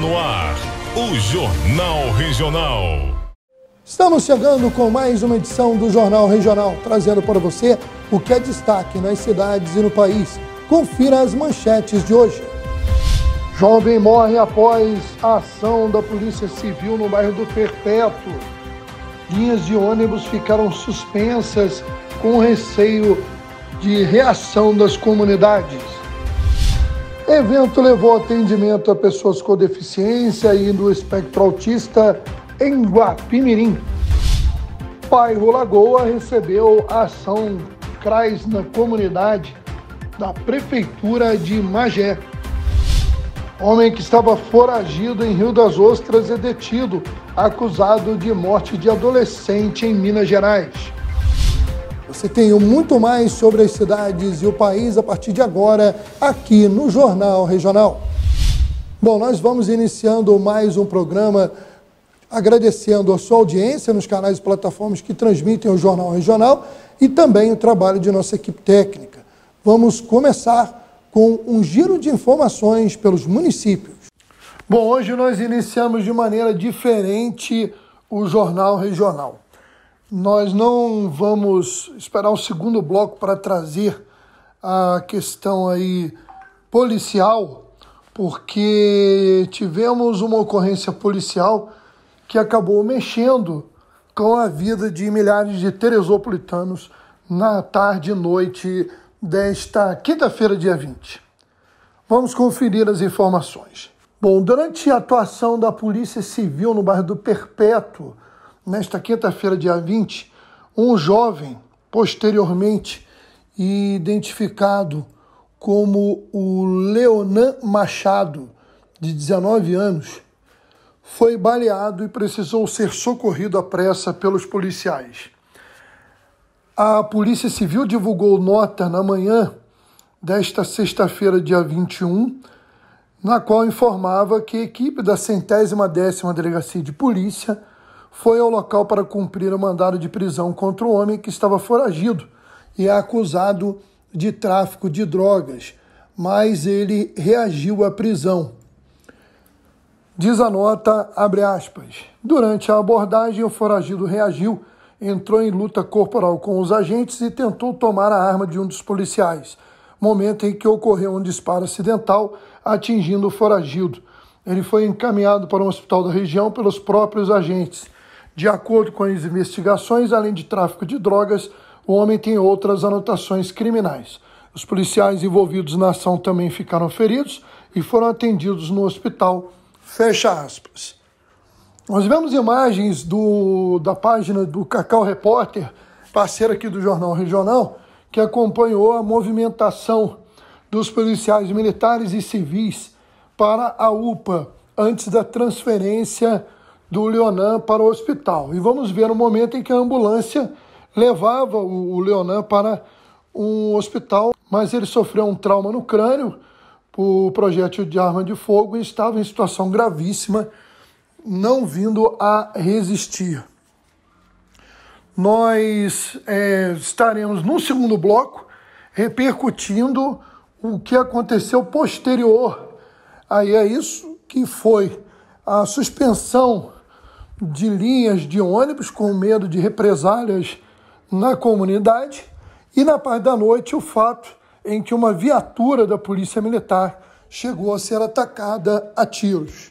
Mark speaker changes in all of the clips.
Speaker 1: no ar o Jornal Regional. Estamos chegando com mais uma edição do Jornal Regional, trazendo para você o que é destaque nas cidades e no país. Confira as manchetes de hoje. Jovem morre após a ação da Polícia Civil no bairro do Perpétuo. Linhas de ônibus ficaram suspensas com receio de reação das comunidades. Evento levou atendimento a pessoas com deficiência e do espectro autista em Guapimirim. Bairro Lagoa recebeu a ação CRAS na comunidade da Prefeitura de Magé. Homem que estava foragido em Rio das Ostras é detido, acusado de morte de adolescente em Minas Gerais. Você tem muito mais sobre as cidades e o país a partir de agora, aqui no Jornal Regional. Bom, nós vamos iniciando mais um programa agradecendo a sua audiência nos canais e plataformas que transmitem o Jornal Regional e também o trabalho de nossa equipe técnica. Vamos começar com um giro de informações pelos municípios. Bom, hoje nós iniciamos de maneira diferente o Jornal Regional. Nós não vamos esperar um segundo bloco para trazer a questão aí policial, porque tivemos uma ocorrência policial que acabou mexendo com a vida de milhares de teresopolitanos na tarde e noite desta quinta-feira, dia 20. Vamos conferir as informações. Bom, durante a atuação da Polícia Civil no bairro do Perpétuo, nesta quinta-feira, dia 20, um jovem, posteriormente identificado como o Leonan Machado, de 19 anos, foi baleado e precisou ser socorrido à pressa pelos policiais. A Polícia Civil divulgou nota na manhã desta sexta-feira, dia 21, na qual informava que a equipe da centésima décima delegacia de polícia foi ao local para cumprir o mandado de prisão contra o homem que estava foragido e é acusado de tráfico de drogas, mas ele reagiu à prisão. Diz a nota, abre aspas. Durante a abordagem, o foragido reagiu, entrou em luta corporal com os agentes e tentou tomar a arma de um dos policiais, momento em que ocorreu um disparo acidental, atingindo o foragido. Ele foi encaminhado para um hospital da região pelos próprios agentes. De acordo com as investigações, além de tráfico de drogas, o homem tem outras anotações criminais. Os policiais envolvidos na ação também ficaram feridos e foram atendidos no hospital. Fecha aspas. Nós vemos imagens do, da página do Cacau Repórter, parceiro aqui do Jornal Regional, que acompanhou a movimentação dos policiais militares e civis para a UPA antes da transferência do Leonan para o hospital. E vamos ver o momento em que a ambulância levava o Leonan para um hospital, mas ele sofreu um trauma no crânio por projétil de arma de fogo e estava em situação gravíssima, não vindo a resistir. Nós é, estaremos no segundo bloco repercutindo o que aconteceu posterior aí é isso, que foi a suspensão de linhas de ônibus com medo de represálias na comunidade e na parte da noite o fato em que uma viatura da polícia militar chegou a ser atacada a tiros.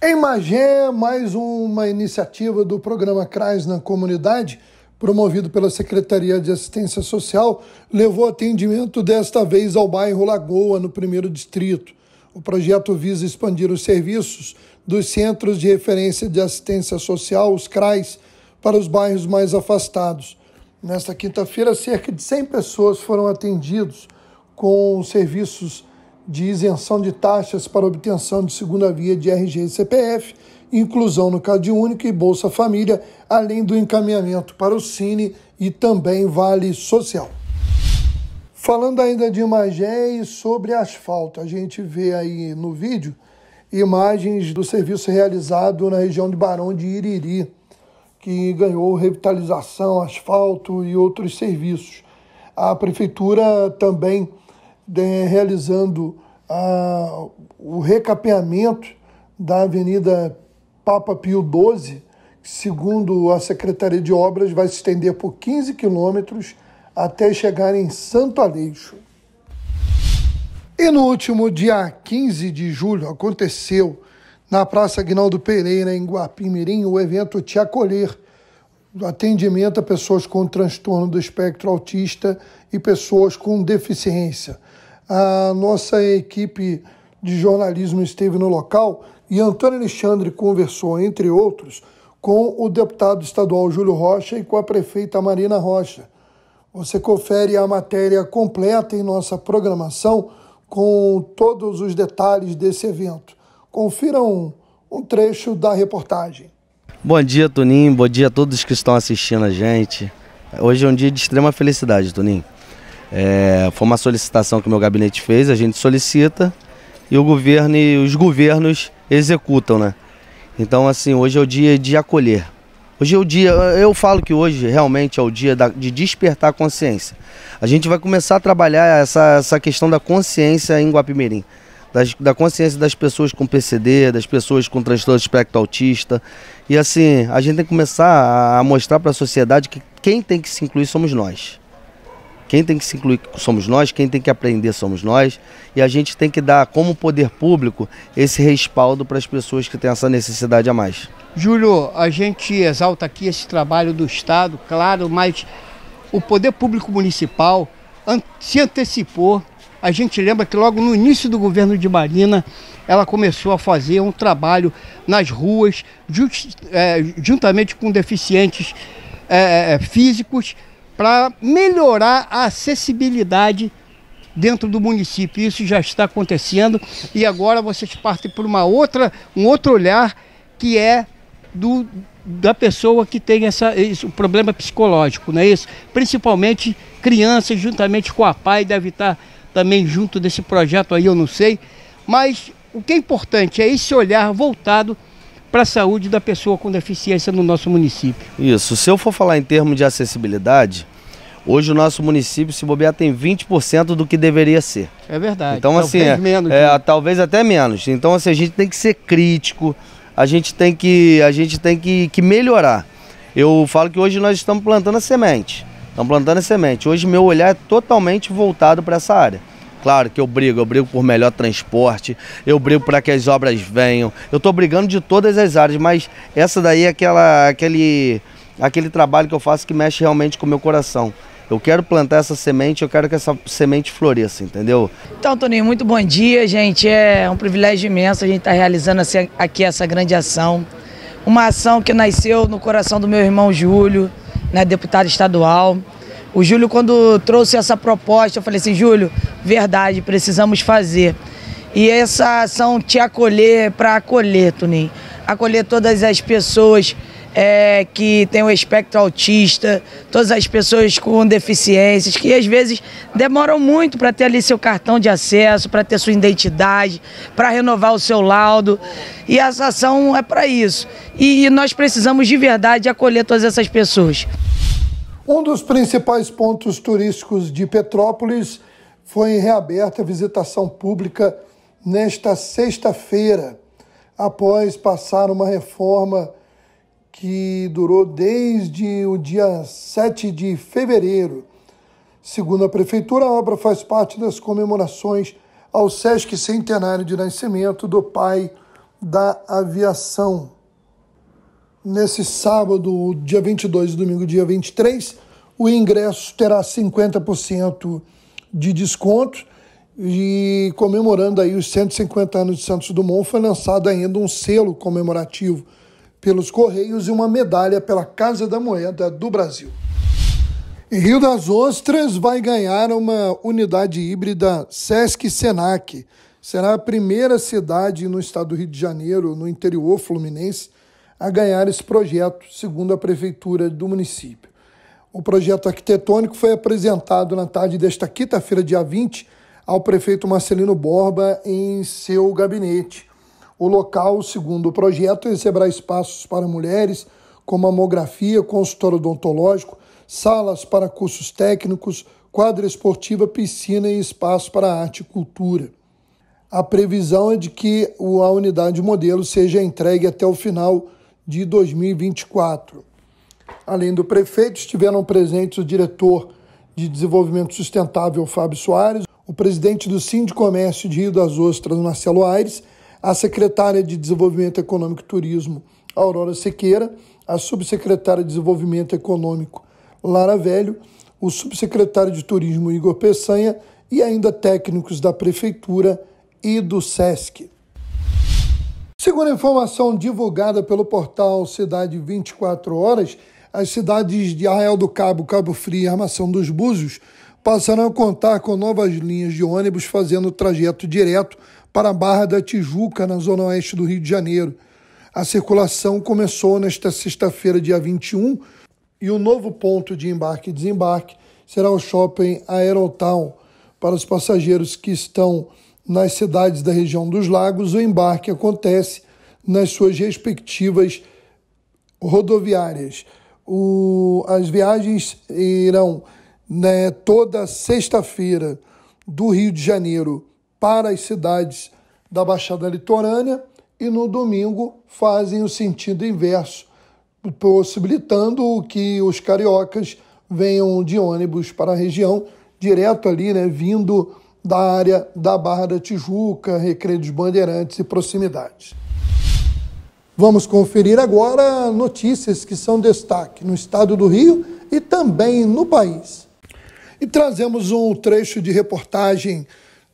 Speaker 1: Em Magé, mais uma iniciativa do programa CRAS na comunidade, promovido pela Secretaria de Assistência Social, levou atendimento desta vez ao bairro Lagoa, no primeiro distrito. O projeto visa expandir os serviços dos Centros de Referência de Assistência Social, os CRAS, para os bairros mais afastados. Nesta quinta-feira, cerca de 100 pessoas foram atendidos com serviços de isenção de taxas para obtenção de segunda via de RG e CPF, inclusão no Cade Único e Bolsa Família, além do encaminhamento para o Cine e também Vale Social. Falando ainda de Magé e sobre asfalto, a gente vê aí no vídeo imagens do serviço realizado na região de Barão de Iriri, que ganhou revitalização, asfalto e outros serviços. A prefeitura também de, realizando a, o recapeamento da Avenida Papa Pio XII, que, segundo a Secretaria de Obras, vai se estender por 15 quilômetros até chegar em Santo Aleixo. E no último dia 15 de julho aconteceu na Praça Aguinaldo Pereira, em Guapimirim, o evento Te Acolher, atendimento a pessoas com transtorno do espectro autista e pessoas com deficiência. A nossa equipe de jornalismo esteve no local e Antônio Alexandre conversou, entre outros, com o deputado estadual Júlio Rocha e com a prefeita Marina Rocha. Você confere a matéria completa em nossa programação com todos os detalhes desse evento. Confiram um trecho da reportagem.
Speaker 2: Bom dia, Tuninho. Bom dia a todos que estão assistindo a gente. Hoje é um dia de extrema felicidade, Tuninho. É, foi uma solicitação que o meu gabinete fez, a gente solicita e o governo e os governos executam, né? Então, assim, hoje é o dia de acolher. Hoje é o dia, eu falo que hoje realmente é o dia da, de despertar a consciência. A gente vai começar a trabalhar essa, essa questão da consciência em Guapimirim. Das, da consciência das pessoas com PCD, das pessoas com transtorno de espectro autista. E assim, a gente tem que começar a, a mostrar para a sociedade que quem tem que se incluir somos nós. Quem tem que se incluir somos nós, quem tem que aprender somos nós. E a gente tem que dar, como poder público, esse respaldo para as pessoas que têm essa necessidade a mais.
Speaker 3: Júlio, a gente exalta aqui esse trabalho do Estado, claro, mas o poder público municipal se antecipou. A gente lembra que logo no início do governo de Marina, ela começou a fazer um trabalho nas ruas, just, é, eh, juntamente com deficientes é, físicos para melhorar a acessibilidade dentro do município. Isso já está acontecendo e agora vocês partem por uma outra, um outro olhar que é do, da pessoa que tem essa, esse problema psicológico, não é isso? Principalmente crianças, juntamente com a PAI, deve estar também junto desse projeto aí, eu não sei. Mas o que é importante é esse olhar voltado para a saúde da pessoa com deficiência
Speaker 2: no nosso município. Isso, se eu for falar em termos de acessibilidade, hoje o nosso município, se bobear, tem 20% do que deveria ser. É verdade. Então, assim, talvez assim, menos, é, né? talvez até menos. Então, assim, a gente tem que ser crítico, a gente tem que, a gente tem que, que melhorar. Eu falo que hoje nós estamos plantando a semente. Estamos plantando a semente. Hoje meu olhar é totalmente voltado para essa área. Claro que eu brigo, eu brigo por melhor transporte, eu brigo para que as obras venham. Eu estou brigando de todas as áreas, mas essa daí é aquela, aquele, aquele trabalho que eu faço que mexe realmente com o meu coração. Eu quero plantar essa semente, eu quero que essa semente floresça, entendeu?
Speaker 1: Então, Toninho, muito bom dia, gente. É um privilégio imenso a gente estar tá realizando aqui essa grande ação. Uma ação que nasceu no coração do meu irmão Júlio, né, deputado estadual. O Júlio, quando trouxe essa proposta, eu falei assim, Júlio, verdade, precisamos fazer. E essa ação te acolher para acolher, Tunim Acolher todas as pessoas
Speaker 4: é, que têm o espectro autista, todas as pessoas com deficiências, que às vezes demoram muito para ter ali seu cartão de acesso, para ter sua identidade,
Speaker 1: para renovar o seu laudo. E essa ação é para isso. E, e nós precisamos de verdade acolher todas essas pessoas. Um dos principais pontos turísticos de Petrópolis foi reaberta a visitação pública nesta sexta-feira, após passar uma reforma que durou desde o dia 7 de fevereiro. Segundo a Prefeitura, a obra faz parte das comemorações ao Sesc Centenário de Nascimento do pai da aviação. Nesse sábado, dia 22 e domingo, dia 23, o ingresso terá 50% de desconto. E comemorando aí os 150 anos de Santos Dumont, foi lançado ainda um selo comemorativo pelos Correios e uma medalha pela Casa da Moeda do Brasil. E Rio das Ostras vai ganhar uma unidade híbrida Sesc Senac. Será a primeira cidade no estado do Rio de Janeiro, no interior fluminense, a ganhar esse projeto, segundo a prefeitura do município. O projeto arquitetônico foi apresentado na tarde desta quinta-feira, dia 20, ao prefeito Marcelino Borba em seu gabinete. O local, segundo o projeto, receberá espaços para mulheres, como mamografia, consultório odontológico, salas para cursos técnicos, quadra esportiva, piscina e espaço para arte e cultura. A previsão é de que a unidade modelo seja entregue até o final de 2024. Além do prefeito, estiveram presentes o diretor de Desenvolvimento Sustentável, Fábio Soares, o presidente do Sim de Comércio de Rio das Ostras, Marcelo Aires, a secretária de Desenvolvimento Econômico e Turismo, Aurora Sequeira, a subsecretária de Desenvolvimento Econômico, Lara Velho, o subsecretário de Turismo, Igor Peçanha, e ainda técnicos da Prefeitura e do SESC. Segundo a informação divulgada pelo portal Cidade 24 Horas, as cidades de Arraial do Cabo, Cabo Frio e Armação dos Búzios passarão a contar com novas linhas de ônibus fazendo o trajeto direto para a Barra da Tijuca, na zona oeste do Rio de Janeiro. A circulação começou nesta sexta-feira, dia 21, e o novo ponto de embarque e desembarque será o shopping Aerotown. Para os passageiros que estão nas cidades da região dos lagos, o embarque acontece nas suas respectivas rodoviárias. O, as viagens irão né, toda sexta-feira do Rio de Janeiro para as cidades da Baixada Litorânea e no domingo fazem o sentido inverso, possibilitando que os cariocas venham de ônibus para a região, direto ali, né, vindo da área da Barra da Tijuca, Recreio dos Bandeirantes e proximidades. Vamos conferir agora notícias que são destaque no estado do Rio e também no país. E trazemos um trecho de reportagem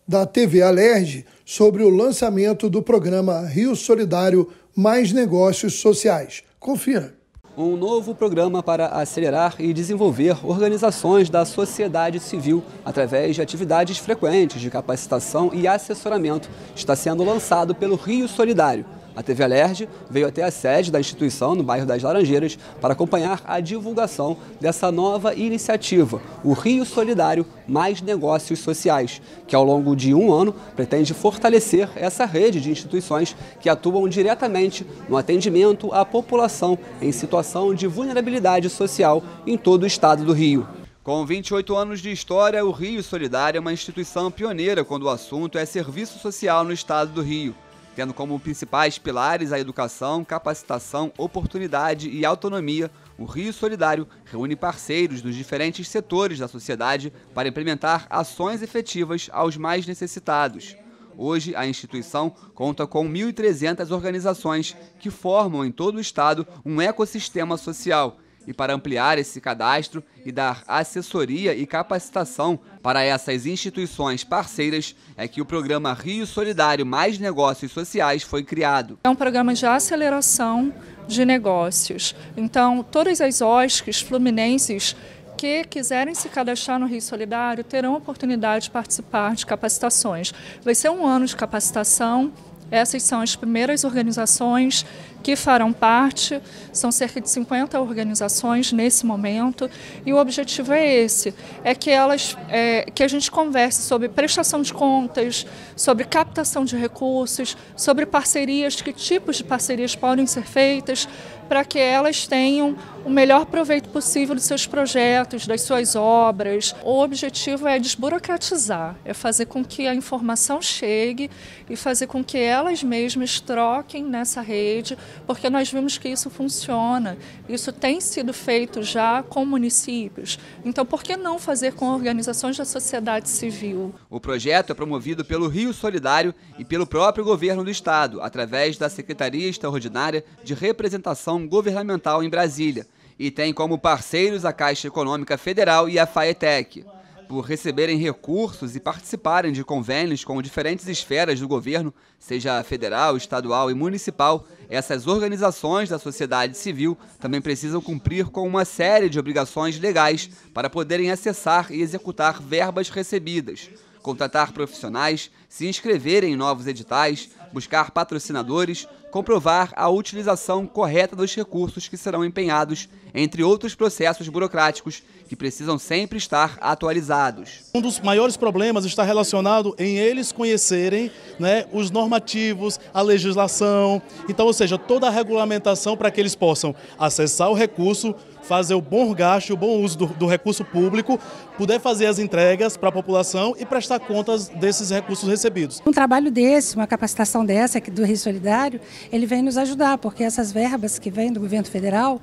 Speaker 1: da TV Alerj sobre o lançamento do programa Rio Solidário Mais Negócios Sociais. Confira.
Speaker 3: Um novo programa para acelerar e desenvolver organizações da sociedade civil através de atividades frequentes de capacitação e assessoramento está sendo lançado pelo Rio Solidário a TV Alerj veio até a sede da instituição, no bairro das Laranjeiras, para acompanhar a divulgação dessa nova iniciativa, o Rio Solidário Mais Negócios Sociais, que ao longo de um ano pretende fortalecer essa rede de instituições que atuam diretamente no atendimento à população em situação de vulnerabilidade social em todo o estado do Rio. Com 28 anos de história, o Rio Solidário é uma instituição pioneira quando o assunto é serviço social no estado do Rio tendo como principais pilares a educação, capacitação, oportunidade e autonomia, o Rio Solidário reúne parceiros dos diferentes setores da sociedade para implementar ações efetivas aos mais necessitados. Hoje, a instituição conta com 1.300 organizações que formam em todo o estado um ecossistema social e para ampliar esse cadastro e dar assessoria e capacitação para essas instituições parceiras é que o programa Rio Solidário Mais Negócios Sociais foi criado.
Speaker 5: É um programa de aceleração de negócios. Então, todas as OSCs fluminenses que quiserem se cadastrar no Rio Solidário terão a oportunidade de participar de capacitações. Vai ser um ano de capacitação essas são as primeiras organizações que farão parte, são cerca de 50 organizações nesse momento, e o objetivo é esse, é que elas é, que a gente converse sobre prestação de contas, sobre captação de recursos, sobre parcerias, que tipos de parcerias podem ser feitas, para que elas tenham o melhor proveito possível dos seus projetos, das suas obras. O objetivo é desburocratizar, é fazer com que a informação chegue e fazer com que elas mesmas troquem nessa rede, porque nós vimos que isso funciona. Isso tem sido feito já com municípios. Então, por que não fazer com organizações da sociedade civil?
Speaker 3: O projeto é promovido pelo Rio Solidário e pelo próprio governo do estado, através da Secretaria Extraordinária de Representação atuação governamental em Brasília e tem como parceiros a Caixa Econômica Federal e a Faetec. Por receberem recursos e participarem de convênios com diferentes esferas do governo, seja federal, estadual e municipal, essas organizações da sociedade civil também precisam cumprir com uma série de obrigações legais para poderem acessar e executar verbas recebidas contratar profissionais, se inscrever em novos editais, buscar patrocinadores, comprovar a utilização correta dos recursos que serão empenhados, entre outros processos burocráticos que precisam sempre estar atualizados. Um dos maiores problemas está
Speaker 2: relacionado em eles conhecerem né, os normativos, a legislação, então, ou seja, toda a regulamentação para que eles possam acessar o recurso fazer o bom gasto, o bom uso do, do recurso público, poder fazer as entregas para a população e prestar contas desses recursos recebidos.
Speaker 5: Um trabalho desse, uma capacitação dessa do Rio Solidário, ele vem nos ajudar, porque essas verbas que vêm do governo federal,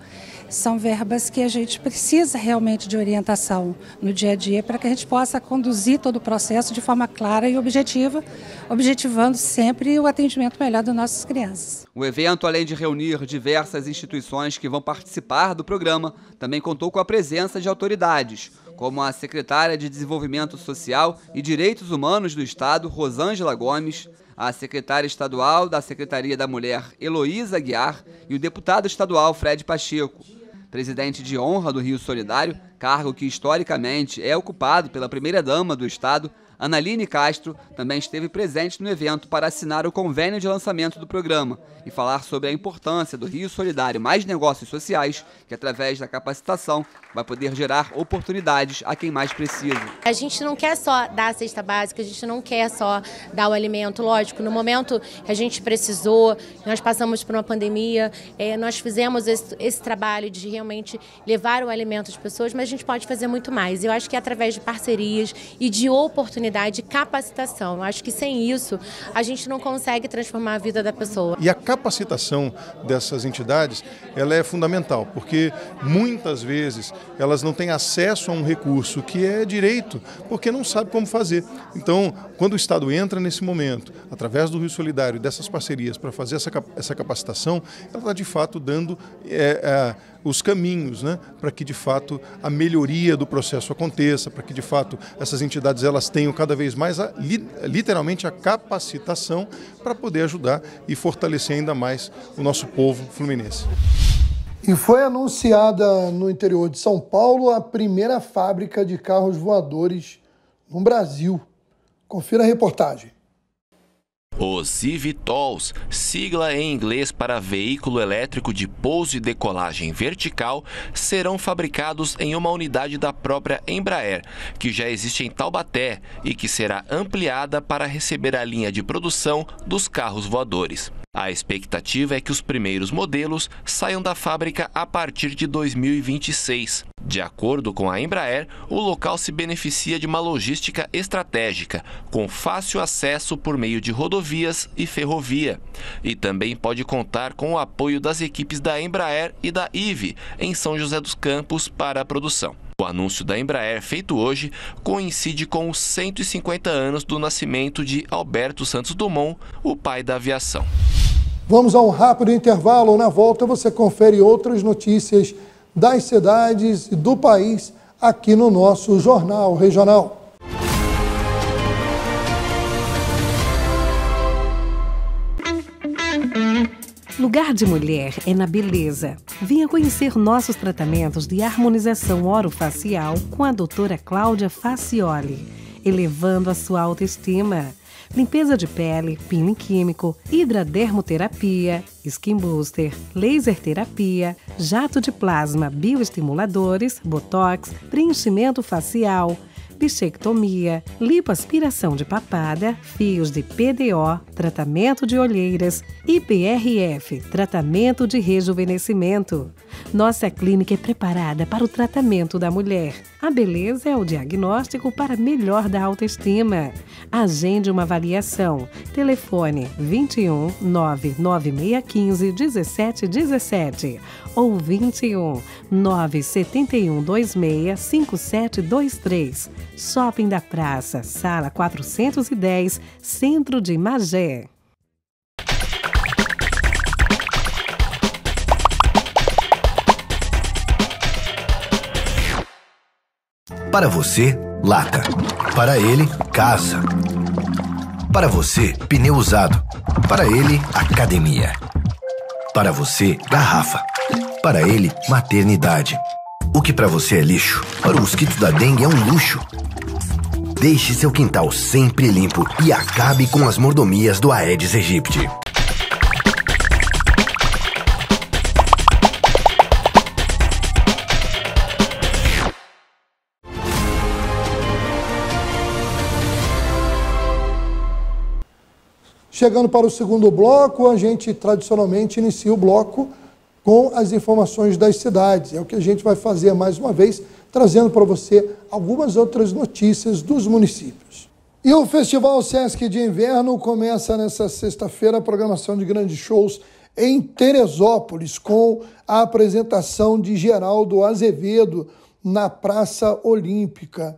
Speaker 5: são verbas que a gente precisa realmente de orientação no dia a dia para que a gente possa conduzir todo o processo de forma clara e objetiva, objetivando sempre o atendimento melhor das nossas crianças.
Speaker 3: O evento, além de reunir diversas instituições que vão participar do programa, também contou com a presença de autoridades, como a secretária de Desenvolvimento Social e Direitos Humanos do Estado, Rosângela Gomes, a secretária estadual da Secretaria da Mulher, Heloísa Guiar, e o deputado estadual Fred Pacheco presidente de honra do Rio Solidário, cargo que historicamente é ocupado pela primeira-dama do Estado, Analine Castro também esteve presente no evento para assinar o convênio de lançamento do programa e falar sobre a importância do Rio Solidário Mais Negócios Sociais, que através da capacitação vai poder gerar oportunidades a quem mais precisa.
Speaker 4: A gente não quer só dar a cesta básica, a gente não quer só dar o alimento, lógico, no momento que a gente precisou, nós passamos por uma pandemia, é, nós fizemos esse, trabalho de realmente levar o alimento às pessoas, mas a gente pode fazer muito mais. Eu acho que é através de parcerias e de oportunidades oportunidade capacitação. Eu acho que sem isso a gente não consegue transformar a vida da pessoa. E
Speaker 1: a capacitação dessas entidades, ela é fundamental, porque muitas vezes elas não têm acesso a um recurso que é direito, porque não sabe como fazer. Então, quando o Estado entra nesse momento, através do Rio Solidário e dessas parcerias para fazer essa, essa capacitação, ela está de fato dando é, é, os caminhos né, para que de fato a melhoria do processo aconteça, para que de fato essas entidades elas tenham cada vez mais a, literalmente a capacitação para poder ajudar e fortalecer ainda mais o nosso povo fluminense. E foi anunciada no interior de São Paulo a primeira fábrica de carros voadores no Brasil. Confira a reportagem.
Speaker 3: Os eVTOLs, sigla em inglês para veículo elétrico de pouso e decolagem vertical, serão fabricados em uma unidade da própria Embraer, que já existe em Taubaté e que será ampliada para receber a linha de produção dos carros voadores. A expectativa é que os primeiros modelos saiam da fábrica a partir de 2026. De acordo com a Embraer, o local se beneficia de uma logística estratégica, com fácil acesso por meio de rodovias rodovias e ferrovia. E também pode contar com o apoio das equipes da Embraer e da IVE em São José dos Campos para a produção. O anúncio da Embraer feito hoje coincide com os 150 anos do nascimento de Alberto Santos Dumont, o pai da aviação.
Speaker 1: Vamos a um rápido intervalo. Na volta você confere outras notícias das cidades e do país aqui no nosso Jornal Regional.
Speaker 4: Lugar de Mulher é na Beleza. Venha conhecer nossos tratamentos de harmonização orofacial com a doutora Cláudia Facioli, elevando a sua autoestima. Limpeza de pele, peeling químico, hidradermoterapia, skin booster, laser terapia, jato de plasma, bioestimuladores, botox, preenchimento facial, bichectomia, lipoaspiração de papada, fios de PDO, tratamento de olheiras, IPRF, tratamento de rejuvenescimento. Nossa clínica é preparada para o tratamento da mulher. A beleza é o diagnóstico para melhor da autoestima. Agende uma avaliação. Telefone 21 99615 1717 ou 21 971 26 5723. Shopping da Praça, Sala 410, Centro de Magé.
Speaker 2: Para você, lata. Para ele, casa. Para você, pneu usado. Para ele, academia. Para você, garrafa. Para ele, maternidade. O que para você é lixo, para o mosquito da dengue é um luxo. Deixe seu quintal sempre limpo e acabe com as mordomias do Aedes
Speaker 3: aegypti.
Speaker 1: Chegando para o segundo bloco, a gente tradicionalmente inicia o bloco com as informações das cidades. É o que a gente vai fazer mais uma vez, trazendo para você algumas outras notícias dos municípios. E o Festival Sesc de Inverno começa nesta sexta-feira a programação de grandes shows em Teresópolis, com a apresentação de Geraldo Azevedo na Praça Olímpica.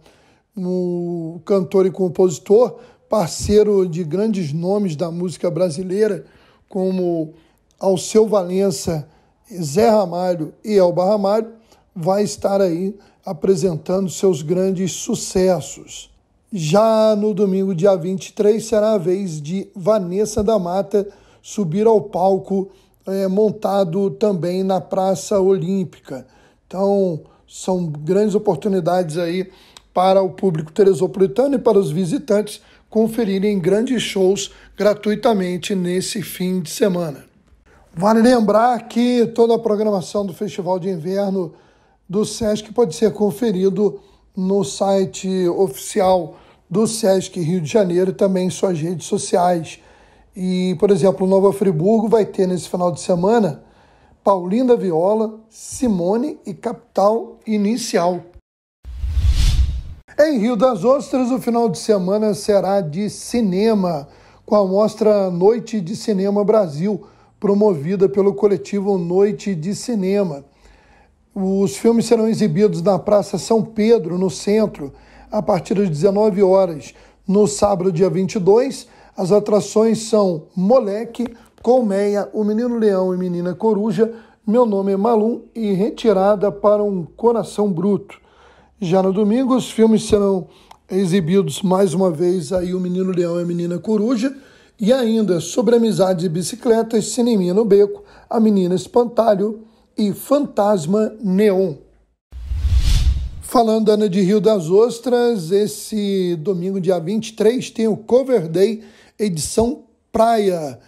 Speaker 1: O cantor e compositor parceiro de grandes nomes da música brasileira, como Alceu Valença, Zé Ramalho e Elba Ramalho, vai estar aí apresentando seus grandes sucessos. Já no domingo, dia 23, será a vez de Vanessa da Mata subir ao palco é, montado também na Praça Olímpica. Então, são grandes oportunidades aí para o público teresopolitano e para os visitantes conferirem grandes shows gratuitamente nesse fim de semana. Vale lembrar que toda a programação do Festival de Inverno do SESC pode ser conferido no site oficial do SESC Rio de Janeiro e também em suas redes sociais. E, por exemplo, Nova Friburgo vai ter nesse final de semana Paulinda Viola, Simone e Capital Inicial. Em Rio das Ostras, o final de semana será de cinema, com a mostra Noite de Cinema Brasil, promovida pelo coletivo Noite de Cinema. Os filmes serão exibidos na Praça São Pedro, no centro, a partir das 19 horas. No sábado, dia 22, as atrações são Moleque, Colmeia, O Menino Leão e Menina Coruja, Meu Nome é Malum e Retirada para um Coração Bruto. Já no domingo, os filmes serão exibidos mais uma vez aí O Menino Leão e a Menina Coruja, e ainda Sobre Amizade e Bicicletas, Cineminha no Beco, A Menina Espantalho e Fantasma Neon. Falando, Ana de Rio das Ostras, esse domingo, dia 23, tem o Cover Day, edição Praia.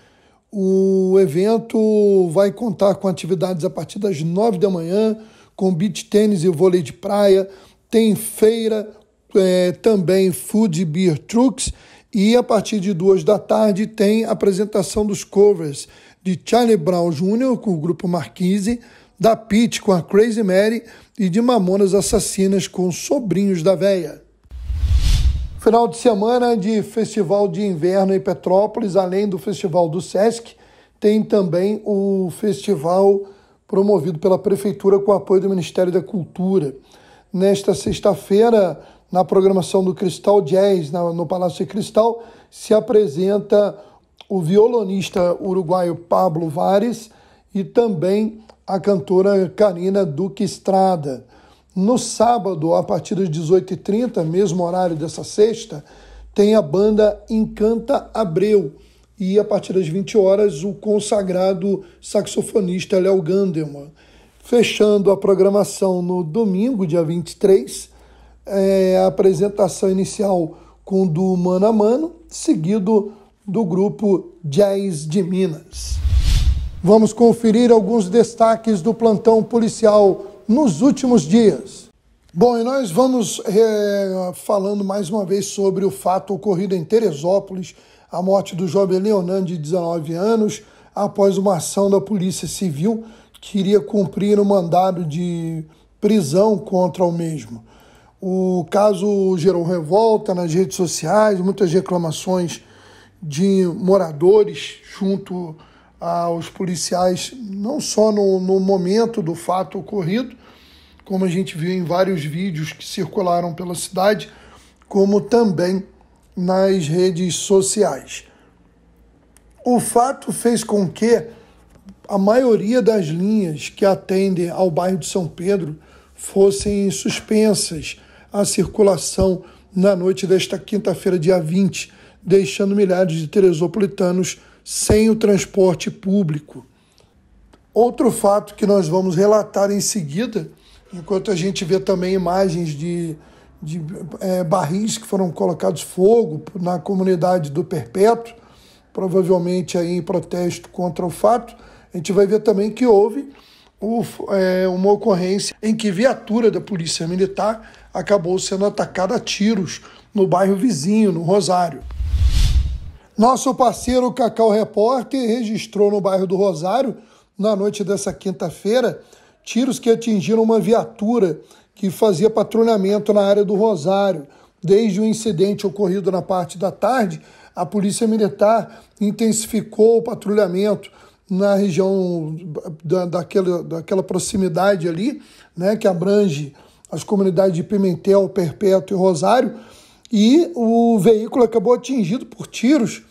Speaker 1: O evento vai contar com atividades a partir das 9 da manhã, com beach tênis e vôlei de praia, tem feira é, também Food Beer Trucks e a partir de duas da tarde tem a apresentação dos covers de Charlie Brown Jr. com o grupo Marquise, da Pitt com a Crazy Mary e de Mamonas Assassinas com Sobrinhos da Véia. Final de semana de Festival de Inverno em Petrópolis, além do Festival do Sesc, tem também o festival promovido pela Prefeitura com apoio do Ministério da Cultura nesta sexta-feira, na programação do Cristal Jazz, no Palácio Cristal, se apresenta o violonista uruguaio Pablo Vares e também a cantora Karina Duque Estrada. No sábado, a partir das 18h30, mesmo horário dessa sexta, tem a banda Encanta Abreu e a partir das 20 horas o consagrado saxofonista Léo Gandelman. Fechando a programação no domingo, dia 23, é, a apresentação inicial com do Mano a Mano, seguido do grupo Jazz de Minas. Vamos conferir alguns destaques do plantão policial nos últimos dias. Bom, e nós vamos é, falando mais uma vez sobre o fato ocorrido em Teresópolis, a morte do jovem Leonan, de 19 anos, após uma ação da Polícia Civil que iria cumprir o um mandado de prisão contra o mesmo. O caso gerou revolta nas redes sociais, muitas reclamações de moradores junto aos policiais, não só no, no momento do fato ocorrido, como a gente viu em vários vídeos que circularam pela cidade, como também nas redes sociais. O fato fez com que a maioria das linhas que atendem ao bairro de São Pedro fossem suspensas à circulação na noite desta quinta-feira, dia 20, deixando milhares de teresopolitanos sem o transporte público. Outro fato que nós vamos relatar em seguida, enquanto a gente vê também imagens de, de é, barris que foram colocados fogo na comunidade do Perpétuo, provavelmente aí em protesto contra o fato, a gente vai ver também que houve é, uma ocorrência em que viatura da polícia militar acabou sendo atacada a tiros no bairro vizinho, no Rosário. Nosso parceiro Cacau Repórter registrou no bairro do Rosário, na noite dessa quinta-feira, tiros que atingiram uma viatura que fazia patrulhamento na área do Rosário. Desde o incidente ocorrido na parte da tarde, a Polícia Militar intensificou o patrulhamento na região da, daquela, daquela proximidade ali, né, que abrange as comunidades de Pimentel, Perpétuo e Rosário, e o veículo acabou atingido por tiros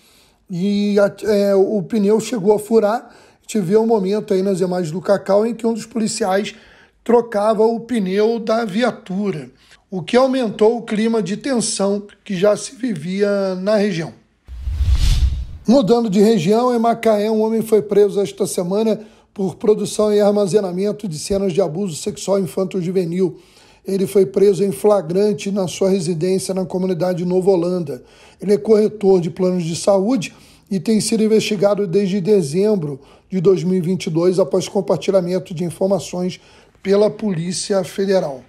Speaker 1: e é, o pneu chegou a furar. Tive um momento aí nas imagens do Cacau em que um dos policiais trocava o pneu da viatura, o que aumentou o clima de tensão que já se vivia na região. Mudando de região, em Macaé, um homem foi preso esta semana por produção e armazenamento de cenas de abuso sexual infanto-juvenil. Ele foi preso em flagrante na sua residência na comunidade Novo Holanda. Ele é corretor de planos de saúde e tem sido investigado desde dezembro de 2022 após compartilhamento de informações pela Polícia Federal.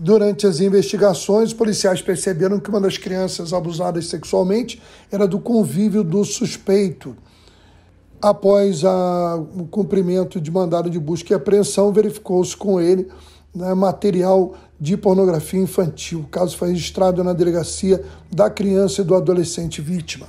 Speaker 1: Durante as investigações, policiais perceberam que uma das crianças abusadas sexualmente era do convívio do suspeito. Após a, o cumprimento de mandado de busca e apreensão, verificou-se com ele né, material de pornografia infantil. O caso foi registrado na delegacia da criança e do adolescente vítima.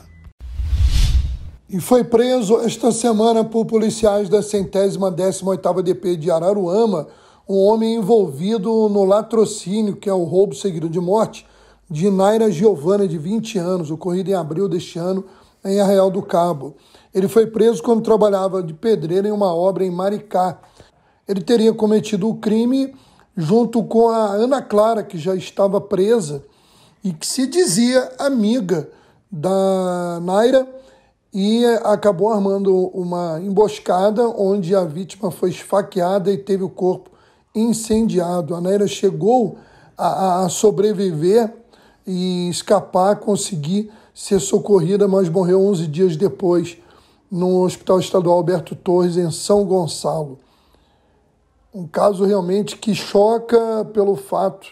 Speaker 1: E foi preso esta semana por policiais da centésima décima oitava DP de Araruama um homem envolvido no latrocínio, que é o roubo seguido de morte, de Naira Giovana, de 20 anos, ocorrido em abril deste ano em Arraial do Cabo. Ele foi preso quando trabalhava de pedreiro em uma obra em Maricá. Ele teria cometido o crime junto com a Ana Clara, que já estava presa e que se dizia amiga da Naira e acabou armando uma emboscada onde a vítima foi esfaqueada e teve o corpo incendiado. A Naira chegou a, a sobreviver e escapar, conseguir ser socorrida, mas morreu 11 dias depois no Hospital Estadual Alberto Torres, em São Gonçalo. Um caso realmente que choca pelo fato,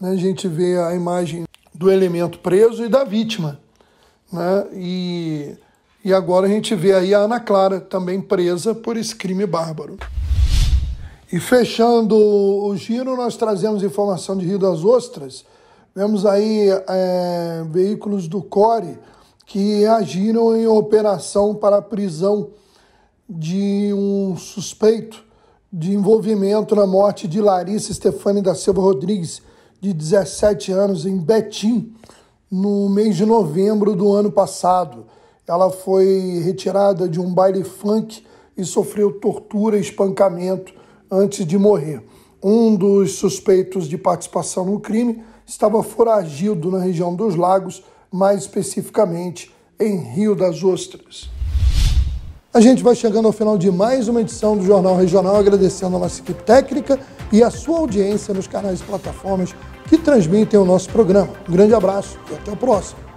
Speaker 1: né? a gente vê a imagem do elemento preso e da vítima. Né? E, e agora a gente vê aí a Ana Clara também presa por esse crime bárbaro. E fechando o giro, nós trazemos informação de Rio das Ostras. Vemos aí é, veículos do CORE que agiram em operação para a prisão de um suspeito de envolvimento na morte de Larissa Stefani da Silva Rodrigues, de 17 anos, em Betim, no mês de novembro do ano passado. Ela foi retirada de um baile funk e sofreu tortura e espancamento antes de morrer. Um dos suspeitos de participação no crime estava foragido na região dos lagos, mais especificamente em Rio das Ostras. A gente vai chegando ao final de mais uma edição do Jornal Regional, agradecendo a nossa equipe técnica e a sua audiência nos canais e plataformas que transmitem o nosso programa. Um grande abraço e até o próximo.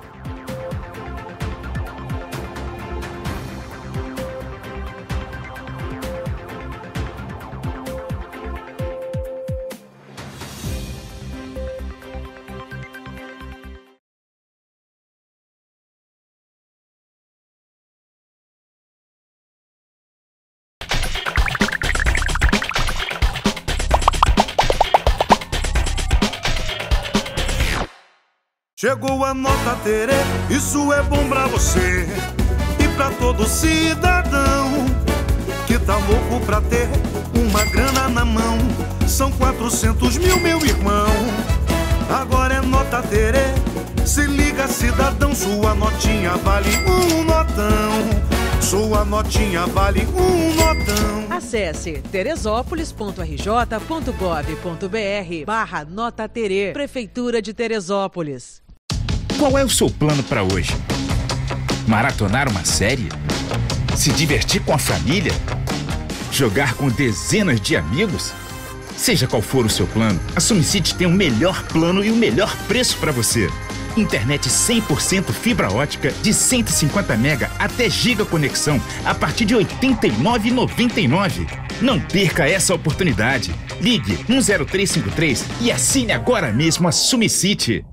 Speaker 2: Chegou a nota terê, isso é bom pra você e pra todo cidadão que tá louco pra ter uma grana na mão.
Speaker 1: São 400 mil, meu irmão. Agora é nota terê, se liga, cidadão, sua notinha vale um notão. Sua notinha vale um notão.
Speaker 4: Acesse teresópolis.rj.gov.br barra nota Prefeitura de Teresópolis.
Speaker 5: Qual é o seu plano para hoje? Maratonar uma série? Se divertir com a família? Jogar com dezenas de amigos? Seja qual for o seu plano, a SumiCity tem o melhor plano e o melhor preço para você. Internet 100% fibra ótica de 150 mega até giga conexão a partir de 89,99. Não perca essa oportunidade.
Speaker 2: Ligue 10353 e assine agora mesmo a Sumicity.